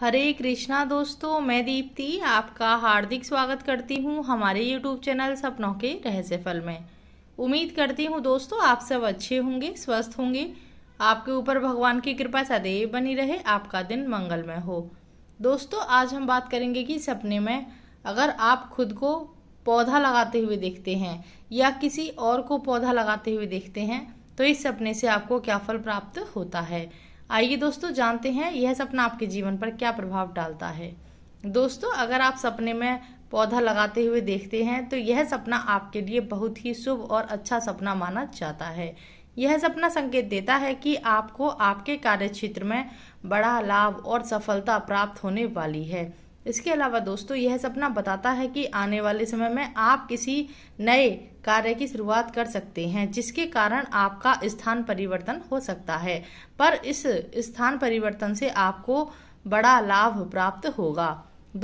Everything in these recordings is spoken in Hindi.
हरे कृष्णा दोस्तों मैं दीप्ति आपका हार्दिक स्वागत करती हूँ हमारे यूट्यूब चैनल सपनों के रहस्य फल में उम्मीद करती हूँ दोस्तों आप सब अच्छे होंगे स्वस्थ होंगे आपके ऊपर भगवान की कृपा सदैव बनी रहे आपका दिन मंगलमय हो दोस्तों आज हम बात करेंगे कि सपने में अगर आप खुद को पौधा लगाते हुए देखते हैं या किसी और को पौधा लगाते हुए देखते हैं तो इस सपने से आपको क्या फल प्राप्त होता है आइए दोस्तों जानते हैं यह सपना आपके जीवन पर क्या प्रभाव डालता है दोस्तों अगर आप सपने में पौधा लगाते हुए देखते हैं तो यह सपना आपके लिए बहुत ही शुभ और अच्छा सपना माना जाता है यह सपना संकेत देता है कि आपको आपके कार्य क्षेत्र में बड़ा लाभ और सफलता प्राप्त होने वाली है इसके अलावा दोस्तों यह सपना बताता है कि आने वाले समय में आप किसी नए कार्य की शुरुआत कर सकते हैं जिसके कारण आपका स्थान परिवर्तन हो सकता है पर इस स्थान परिवर्तन से आपको बड़ा लाभ प्राप्त होगा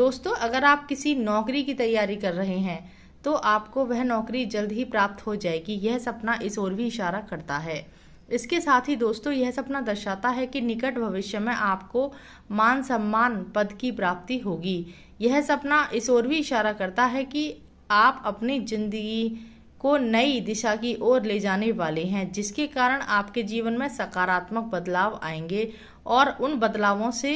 दोस्तों अगर आप किसी नौकरी की तैयारी कर रहे हैं तो आपको वह नौकरी जल्द ही प्राप्त हो जाएगी यह सपना इस ओर भी इशारा करता है इसके साथ ही दोस्तों यह सपना दर्शाता है कि निकट भविष्य में आपको मान सम्मान पद की प्राप्ति होगी यह सपना इस ओर भी इशारा करता है कि आप अपनी जिंदगी को नई दिशा की ओर ले जाने वाले हैं जिसके कारण आपके जीवन में सकारात्मक बदलाव आएंगे और उन बदलावों से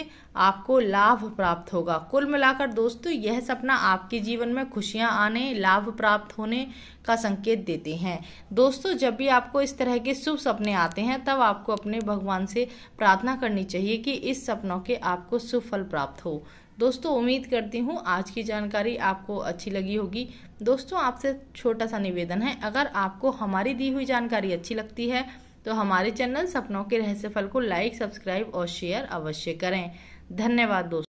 आपको लाभ प्राप्त होगा कुल मिलाकर दोस्तों यह सपना आपके जीवन में खुशियां आने लाभ प्राप्त होने का संकेत देते हैं दोस्तों जब भी आपको इस तरह के शुभ सपने आते हैं तब आपको अपने भगवान से प्रार्थना करनी चाहिए कि इस सपनों के आपको शुभ फल प्राप्त हो दोस्तों उम्मीद करती हूँ आज की जानकारी आपको अच्छी लगी होगी दोस्तों आपसे छोटा सा निवेदन है अगर आपको हमारी दी हुई जानकारी अच्छी लगती है तो हमारे चैनल सपनों के रहस्य फल को लाइक सब्सक्राइब और शेयर अवश्य करें धन्यवाद दोस्तों